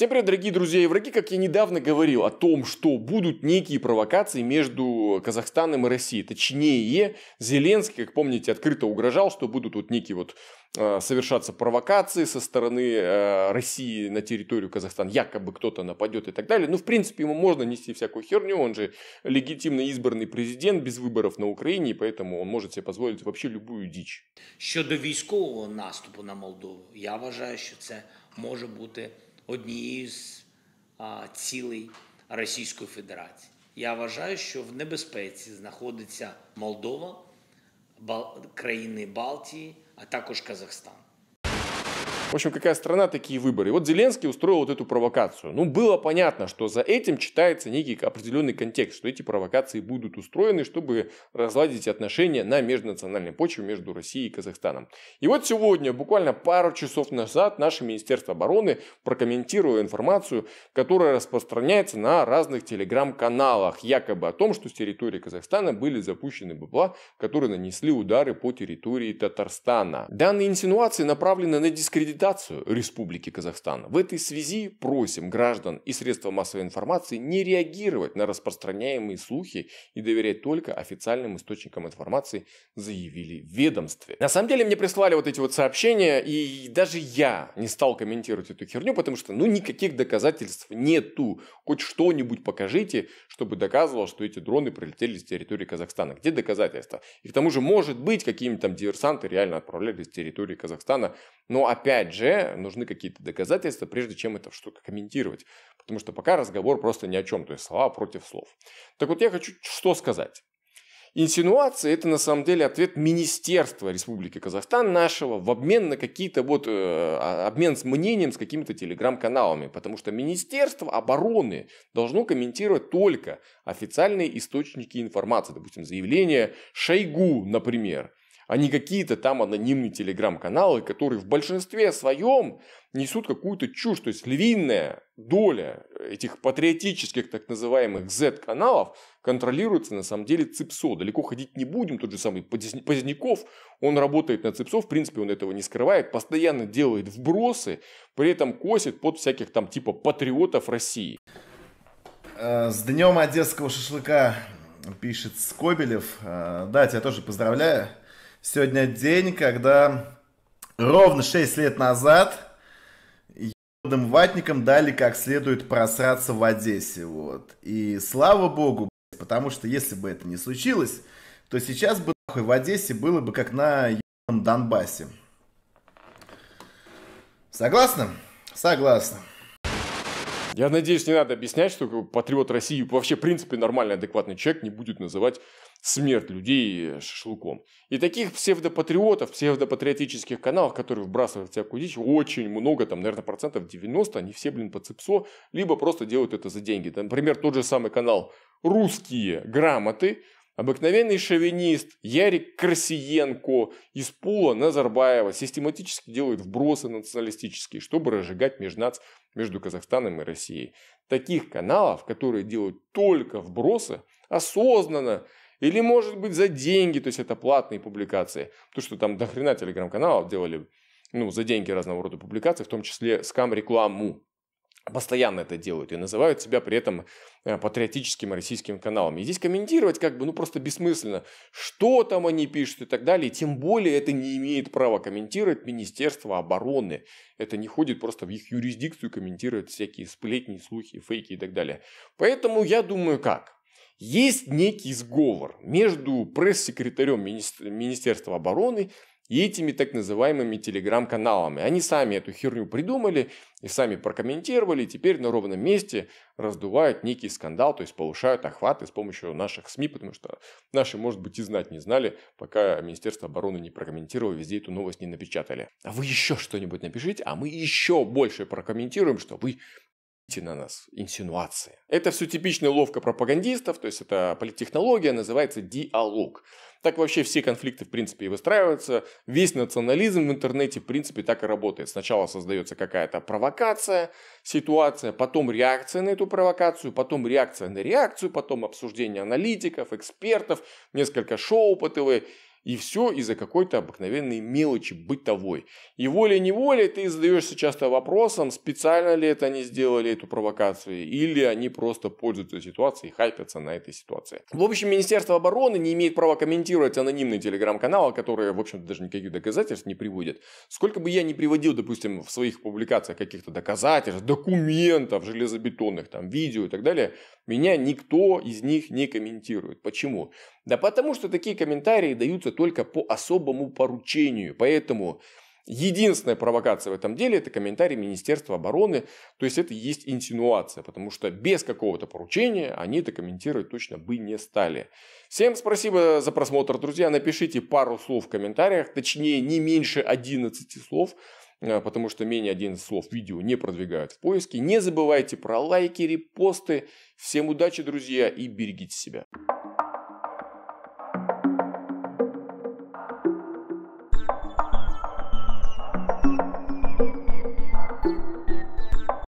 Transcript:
Всем привет, дорогие друзья и враги. Как я недавно говорил о том, что будут некие провокации между Казахстаном и Россией. Точнее, Зеленский, как помните, открыто угрожал, что будут вот некие вот э, совершаться провокации со стороны э, России на территорию Казахстана, якобы кто-то нападет и так далее. Ну, в принципе, ему можно нести всякую херню, он же легитимно избранный президент без выборов на Украине, поэтому он может себе позволить вообще любую дичь. Что до військового наступа на Молдову, я вважаю, что это может быть. однією з цілей Російської Федерації. Я вважаю, що в небезпеці знаходиться Молдова, країни Балтії, а також Казахстан. В общем, какая страна, такие выборы. И вот Зеленский устроил вот эту провокацию. Ну, было понятно, что за этим читается некий определенный контекст, что эти провокации будут устроены, чтобы разладить отношения на межнациональной почве между Россией и Казахстаном. И вот сегодня, буквально пару часов назад, наше Министерство обороны прокомментировало информацию, которая распространяется на разных телеграм-каналах, якобы о том, что с территории Казахстана были запущены БПЛА, которые нанесли удары по территории Татарстана. Данные инсинуации направлены на дискредитацию дискредитацию Республики Казахстан. В этой связи просим граждан и средства массовой информации не реагировать на распространяемые слухи и доверять только официальным источникам информации, заявили в ведомстве. На самом деле мне прислали вот эти вот сообщения, и даже я не стал комментировать эту херню, потому что ну никаких доказательств нету. Хоть что-нибудь покажите, чтобы доказывало, что эти дроны прилетели с территории Казахстана. Где доказательства? И к тому же, может быть, какие-нибудь там диверсанты реально отправлялись с территории Казахстана. Но опять опять же, нужны какие-то доказательства, прежде чем это что-то комментировать. Потому что пока разговор просто ни о чем, то есть слова против слов. Так вот я хочу что сказать. Инсинуация – это на самом деле ответ Министерства Республики Казахстан нашего в обмен на какие-то вот, э, а, обмен с мнением с какими-то телеграм-каналами. Потому что Министерство обороны должно комментировать только официальные источники информации. Допустим, заявление Шойгу, например – а не какие-то там анонимные телеграм-каналы, которые в большинстве своем несут какую-то чушь. То есть львиная доля этих патриотических так называемых Z-каналов контролируется на самом деле ЦИПСО. Далеко ходить не будем. Тот же самый Поздняков, он работает на ЦИПСО, в принципе, он этого не скрывает, постоянно делает вбросы, при этом косит под всяких там типа патриотов России. Э, с днем одесского шашлыка пишет Скобелев. Э, да, тебя тоже поздравляю. Сегодня день, когда ровно 6 лет назад ебаным ватникам дали как следует просраться в Одессе, вот. И слава богу, потому что если бы это не случилось, то сейчас бы нахуй в Одессе было бы как на Донбассе. Согласны? Согласна. Я надеюсь, не надо объяснять, что патриот России вообще, в принципе, нормальный, адекватный человек не будет называть смерть людей э, шашлыком. И таких псевдопатриотов, псевдопатриотических каналов, которые вбрасывают всякую дичь, очень много, там, наверное, процентов 90, они все, блин, по цепсо, либо просто делают это за деньги. Например, тот же самый канал «Русские грамоты», Обыкновенный шовинист Ярик Красиенко из пула Назарбаева систематически делает вбросы националистические, чтобы разжигать межнац между Казахстаном и Россией. Таких каналов, которые делают только вбросы, осознанно или, может быть, за деньги, то есть это платные публикации. То, что там дохрена телеграм-каналов делали ну, за деньги разного рода публикации, в том числе скам-рекламу постоянно это делают и называют себя при этом э, патриотическим российским каналом. И здесь комментировать как бы ну просто бессмысленно, что там они пишут и так далее. тем более это не имеет права комментировать Министерство обороны. Это не ходит просто в их юрисдикцию комментировать всякие сплетни, слухи, фейки и так далее. Поэтому я думаю как? Есть некий сговор между пресс-секретарем Министерства обороны и этими так называемыми телеграм-каналами. Они сами эту херню придумали и сами прокомментировали, и теперь на ровном месте раздувают некий скандал, то есть повышают охваты с помощью наших СМИ, потому что наши, может быть, и знать не знали, пока Министерство обороны не прокомментировало, везде эту новость не напечатали. А вы еще что-нибудь напишите, а мы еще больше прокомментируем, что вы на нас, инсинуации. Это все типичная ловка пропагандистов, то есть это политтехнология, называется диалог. Так вообще все конфликты в принципе и выстраиваются. Весь национализм в интернете в принципе так и работает. Сначала создается какая-то провокация, ситуация, потом реакция на эту провокацию, потом реакция на реакцию, потом обсуждение аналитиков, экспертов, несколько шоу по ТВ и все из-за какой-то обыкновенной мелочи бытовой. И волей-неволей ты задаешься часто вопросом, специально ли это они сделали эту провокацию, или они просто пользуются ситуацией и хайпятся на этой ситуации. В общем, Министерство обороны не имеет права комментировать анонимный телеграм канал а который в общем-то, даже никаких доказательств не приводит. Сколько бы я ни приводил, допустим, в своих публикациях каких-то доказательств, документов железобетонных, там, видео и так далее, меня никто из них не комментирует. Почему? Да потому что такие комментарии даются продукты только по особому поручению. Поэтому единственная провокация в этом деле – это комментарий Министерства обороны. То есть, это есть инсинуация, потому что без какого-то поручения они это комментировать точно бы не стали. Всем спасибо за просмотр, друзья. Напишите пару слов в комментариях, точнее, не меньше 11 слов э, потому что менее 11 слов видео не продвигают в поиске. Не забывайте про лайки, репосты. Всем удачи, друзья, и берегите себя.